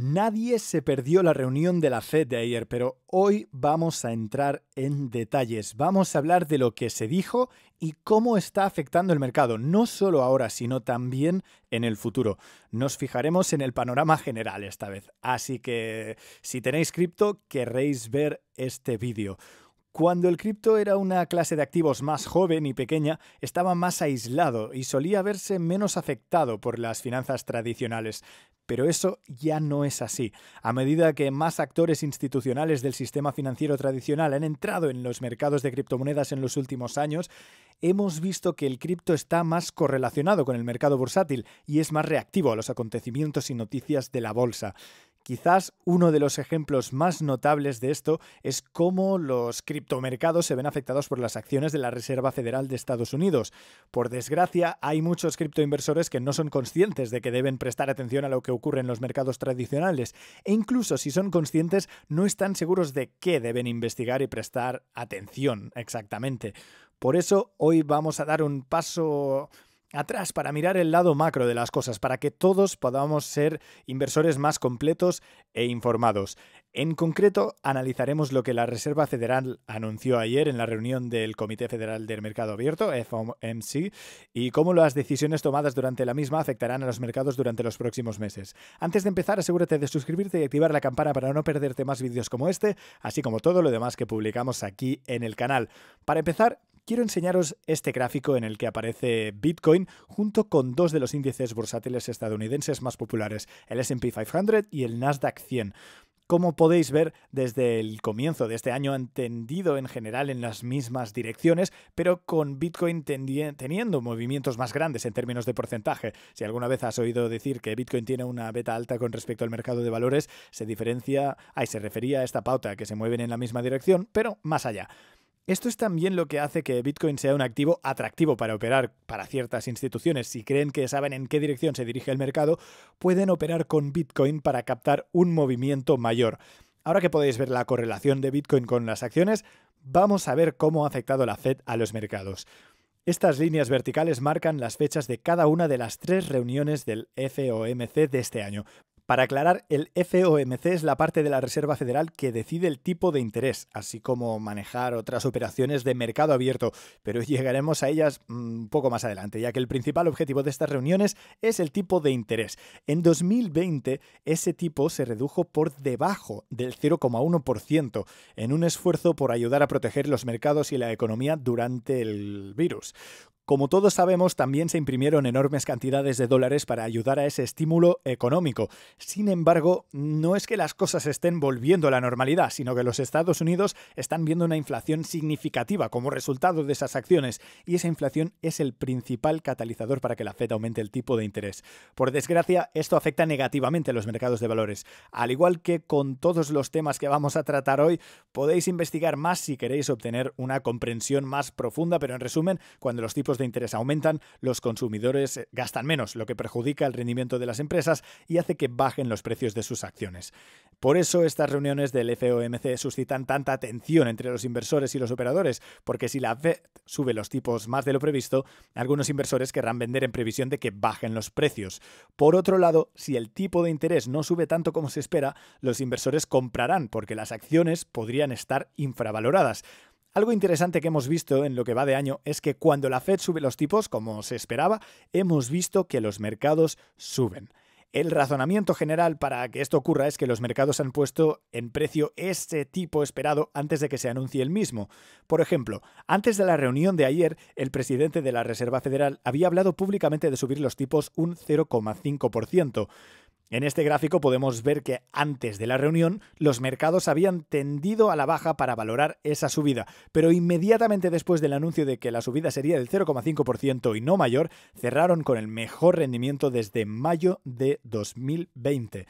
Nadie se perdió la reunión de la FED de ayer, pero hoy vamos a entrar en detalles. Vamos a hablar de lo que se dijo y cómo está afectando el mercado, no solo ahora, sino también en el futuro. Nos fijaremos en el panorama general esta vez. Así que si tenéis cripto, querréis ver este vídeo. Cuando el cripto era una clase de activos más joven y pequeña, estaba más aislado y solía verse menos afectado por las finanzas tradicionales. Pero eso ya no es así. A medida que más actores institucionales del sistema financiero tradicional han entrado en los mercados de criptomonedas en los últimos años, hemos visto que el cripto está más correlacionado con el mercado bursátil y es más reactivo a los acontecimientos y noticias de la bolsa. Quizás uno de los ejemplos más notables de esto es cómo los criptomercados se ven afectados por las acciones de la Reserva Federal de Estados Unidos. Por desgracia, hay muchos criptoinversores que no son conscientes de que deben prestar atención a lo que ocurre en los mercados tradicionales e incluso si son conscientes no están seguros de qué deben investigar y prestar atención exactamente. Por eso hoy vamos a dar un paso atrás para mirar el lado macro de las cosas, para que todos podamos ser inversores más completos e informados. En concreto, analizaremos lo que la Reserva Federal anunció ayer en la reunión del Comité Federal del Mercado Abierto, FOMC, y cómo las decisiones tomadas durante la misma afectarán a los mercados durante los próximos meses. Antes de empezar, asegúrate de suscribirte y activar la campana para no perderte más vídeos como este, así como todo lo demás que publicamos aquí en el canal. Para empezar, quiero enseñaros este gráfico en el que aparece Bitcoin junto con dos de los índices bursátiles estadounidenses más populares, el SP 500 y el Nasdaq 100. Como podéis ver, desde el comienzo de este año han tendido en general en las mismas direcciones, pero con Bitcoin teniendo movimientos más grandes en términos de porcentaje. Si alguna vez has oído decir que Bitcoin tiene una beta alta con respecto al mercado de valores, se diferencia, ay, se refería a esta pauta que se mueven en la misma dirección, pero más allá. Esto es también lo que hace que Bitcoin sea un activo atractivo para operar para ciertas instituciones. Si creen que saben en qué dirección se dirige el mercado, pueden operar con Bitcoin para captar un movimiento mayor. Ahora que podéis ver la correlación de Bitcoin con las acciones, vamos a ver cómo ha afectado la Fed a los mercados. Estas líneas verticales marcan las fechas de cada una de las tres reuniones del FOMC de este año. Para aclarar, el FOMC es la parte de la Reserva Federal que decide el tipo de interés, así como manejar otras operaciones de mercado abierto, pero llegaremos a ellas un mm, poco más adelante, ya que el principal objetivo de estas reuniones es el tipo de interés. En 2020, ese tipo se redujo por debajo del 0,1%, en un esfuerzo por ayudar a proteger los mercados y la economía durante el virus. Como todos sabemos, también se imprimieron enormes cantidades de dólares para ayudar a ese estímulo económico. Sin embargo, no es que las cosas estén volviendo a la normalidad, sino que los Estados Unidos están viendo una inflación significativa como resultado de esas acciones, y esa inflación es el principal catalizador para que la Fed aumente el tipo de interés. Por desgracia, esto afecta negativamente a los mercados de valores. Al igual que con todos los temas que vamos a tratar hoy, podéis investigar más si queréis obtener una comprensión más profunda, pero en resumen, cuando los tipos de interés aumentan, los consumidores eh, gastan menos, lo que perjudica el rendimiento de las empresas y hace que bajen los precios de sus acciones. Por eso estas reuniones del FOMC suscitan tanta atención entre los inversores y los operadores, porque si la Fed sube los tipos más de lo previsto, algunos inversores querrán vender en previsión de que bajen los precios. Por otro lado, si el tipo de interés no sube tanto como se espera, los inversores comprarán porque las acciones podrían estar infravaloradas. Algo interesante que hemos visto en lo que va de año es que cuando la Fed sube los tipos, como se esperaba, hemos visto que los mercados suben. El razonamiento general para que esto ocurra es que los mercados han puesto en precio ese tipo esperado antes de que se anuncie el mismo. Por ejemplo, antes de la reunión de ayer, el presidente de la Reserva Federal había hablado públicamente de subir los tipos un 0,5%. En este gráfico podemos ver que antes de la reunión los mercados habían tendido a la baja para valorar esa subida, pero inmediatamente después del anuncio de que la subida sería del 0,5% y no mayor, cerraron con el mejor rendimiento desde mayo de 2020.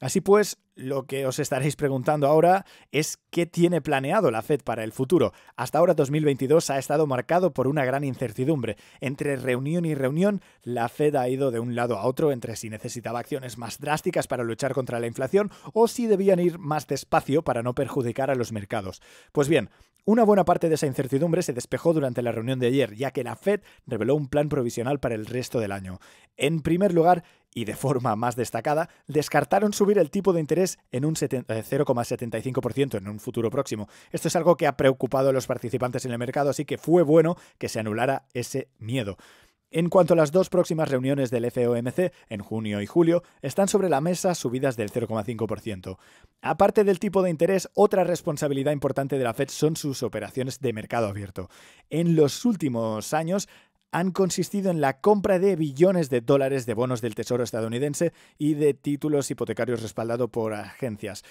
Así pues, lo que os estaréis preguntando ahora es qué tiene planeado la Fed para el futuro. Hasta ahora 2022 ha estado marcado por una gran incertidumbre. Entre reunión y reunión, la Fed ha ido de un lado a otro entre si necesitaba acciones más drásticas para luchar contra la inflación o si debían ir más despacio para no perjudicar a los mercados. Pues bien, una buena parte de esa incertidumbre se despejó durante la reunión de ayer, ya que la Fed reveló un plan provisional para el resto del año. En primer lugar, y de forma más destacada, descartaron subir el tipo de interés en un 0,75% eh, en un futuro próximo. Esto es algo que ha preocupado a los participantes en el mercado, así que fue bueno que se anulara ese miedo. En cuanto a las dos próximas reuniones del FOMC, en junio y julio, están sobre la mesa subidas del 0,5%. Aparte del tipo de interés, otra responsabilidad importante de la Fed son sus operaciones de mercado abierto. En los últimos años, han consistido en la compra de billones de dólares de bonos del Tesoro estadounidense y de títulos hipotecarios respaldados por agencias.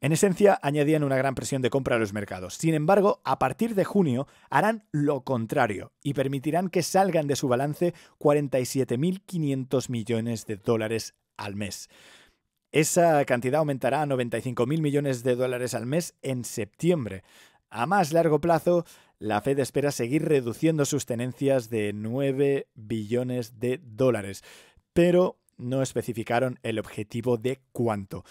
En esencia, añadían una gran presión de compra a los mercados. Sin embargo, a partir de junio harán lo contrario y permitirán que salgan de su balance 47.500 millones de dólares al mes. Esa cantidad aumentará a 95.000 millones de dólares al mes en septiembre. A más largo plazo, la Fed espera seguir reduciendo sus tenencias de 9 billones de dólares, pero no especificaron el objetivo de cuánto.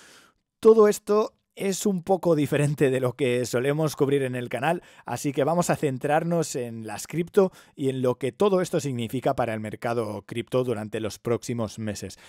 Todo esto es un poco diferente de lo que solemos cubrir en el canal, así que vamos a centrarnos en las cripto y en lo que todo esto significa para el mercado cripto durante los próximos meses.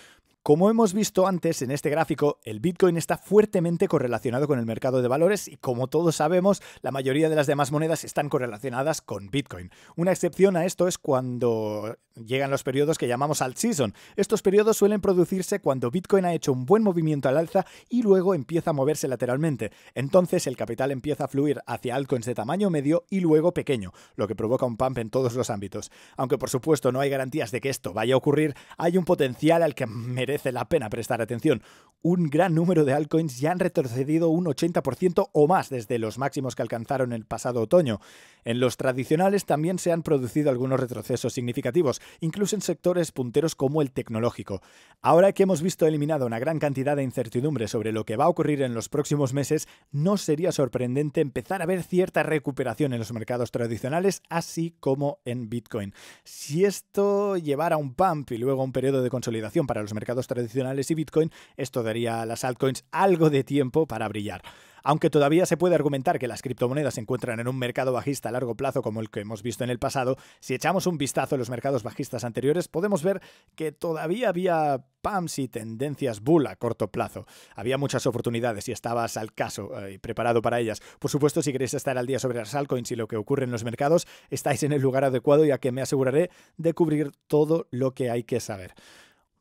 Como hemos visto antes en este gráfico, el Bitcoin está fuertemente correlacionado con el mercado de valores y como todos sabemos, la mayoría de las demás monedas están correlacionadas con Bitcoin. Una excepción a esto es cuando llegan los periodos que llamamos alt season. Estos periodos suelen producirse cuando Bitcoin ha hecho un buen movimiento al alza y luego empieza a moverse lateralmente. Entonces el capital empieza a fluir hacia altcoins de tamaño medio y luego pequeño, lo que provoca un pump en todos los ámbitos. Aunque por supuesto no hay garantías de que esto vaya a ocurrir, hay un potencial al que merece la pena prestar atención un gran número de altcoins ya han retrocedido un 80% o más desde los máximos que alcanzaron el pasado otoño. En los tradicionales también se han producido algunos retrocesos significativos, incluso en sectores punteros como el tecnológico. Ahora que hemos visto eliminada una gran cantidad de incertidumbre sobre lo que va a ocurrir en los próximos meses, no sería sorprendente empezar a ver cierta recuperación en los mercados tradicionales, así como en Bitcoin. Si esto llevara un pump y luego un periodo de consolidación para los mercados tradicionales y Bitcoin, esto daría a las altcoins algo de tiempo para brillar. Aunque todavía se puede argumentar que las criptomonedas se encuentran en un mercado bajista a largo plazo como el que hemos visto en el pasado, si echamos un vistazo a los mercados bajistas anteriores podemos ver que todavía había pumps y tendencias bull a corto plazo. Había muchas oportunidades y estabas al caso eh, y preparado para ellas. Por supuesto, si queréis estar al día sobre las altcoins y lo que ocurre en los mercados, estáis en el lugar adecuado ya que me aseguraré de cubrir todo lo que hay que saber.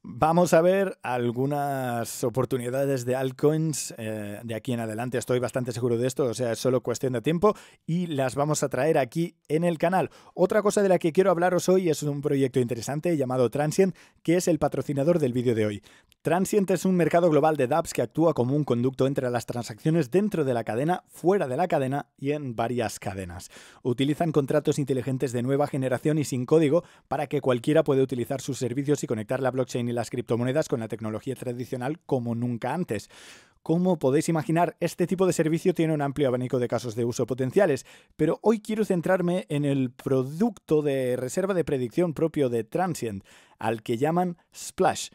Vamos a ver algunas oportunidades de altcoins eh, de aquí en adelante. Estoy bastante seguro de esto, o sea, es solo cuestión de tiempo y las vamos a traer aquí en el canal. Otra cosa de la que quiero hablaros hoy es un proyecto interesante llamado Transient, que es el patrocinador del vídeo de hoy. Transient es un mercado global de dApps que actúa como un conducto entre las transacciones dentro de la cadena, fuera de la cadena y en varias cadenas. Utilizan contratos inteligentes de nueva generación y sin código para que cualquiera pueda utilizar sus servicios y conectar la blockchain y las criptomonedas con la tecnología tradicional como nunca antes. Como podéis imaginar, este tipo de servicio tiene un amplio abanico de casos de uso potenciales, pero hoy quiero centrarme en el producto de reserva de predicción propio de Transient, al que llaman Splash.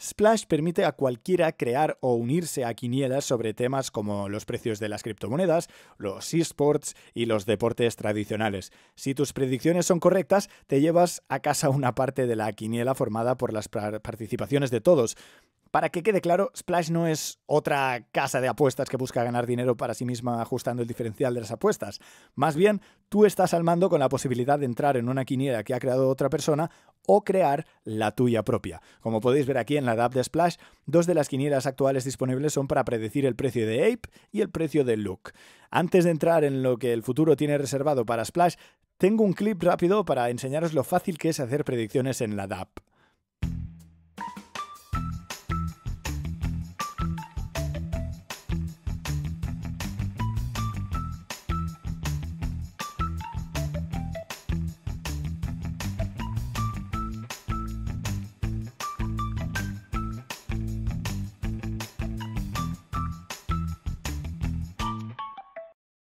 Splash permite a cualquiera crear o unirse a quinielas sobre temas como los precios de las criptomonedas, los esports y los deportes tradicionales. Si tus predicciones son correctas, te llevas a casa una parte de la quiniela formada por las participaciones de todos. Para que quede claro, Splash no es otra casa de apuestas que busca ganar dinero para sí misma ajustando el diferencial de las apuestas. Más bien, tú estás al mando con la posibilidad de entrar en una quiniera que ha creado otra persona o crear la tuya propia. Como podéis ver aquí en la app de Splash, dos de las quinieras actuales disponibles son para predecir el precio de Ape y el precio de Look. Antes de entrar en lo que el futuro tiene reservado para Splash, tengo un clip rápido para enseñaros lo fácil que es hacer predicciones en la DAP.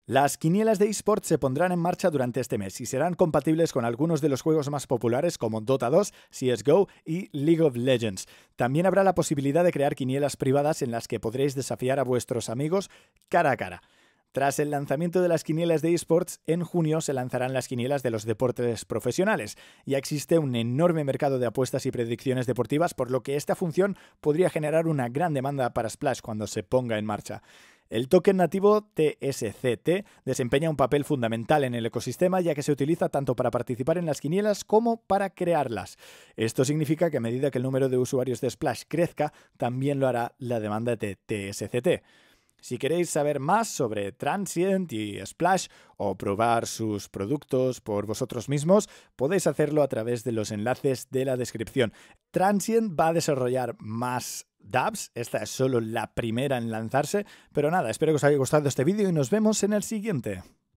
Las quinielas de eSports se pondrán en marcha durante este mes y serán compatibles con algunos de los juegos más populares como Dota 2, CSGO y League of Legends. También habrá la posibilidad de crear quinielas privadas en las que podréis desafiar a vuestros amigos cara a cara. Tras el lanzamiento de las quinielas de esports, en junio se lanzarán las quinielas de los deportes profesionales. Ya existe un enorme mercado de apuestas y predicciones deportivas, por lo que esta función podría generar una gran demanda para Splash cuando se ponga en marcha. El token nativo TSCT desempeña un papel fundamental en el ecosistema ya que se utiliza tanto para participar en las quinielas como para crearlas. Esto significa que a medida que el número de usuarios de Splash crezca, también lo hará la demanda de TSCT. Si queréis saber más sobre Transient y Splash o probar sus productos por vosotros mismos, podéis hacerlo a través de los enlaces de la descripción. Transient va a desarrollar más Dabs. Esta es solo la primera en lanzarse. Pero nada, espero que os haya gustado este vídeo y nos vemos en el siguiente.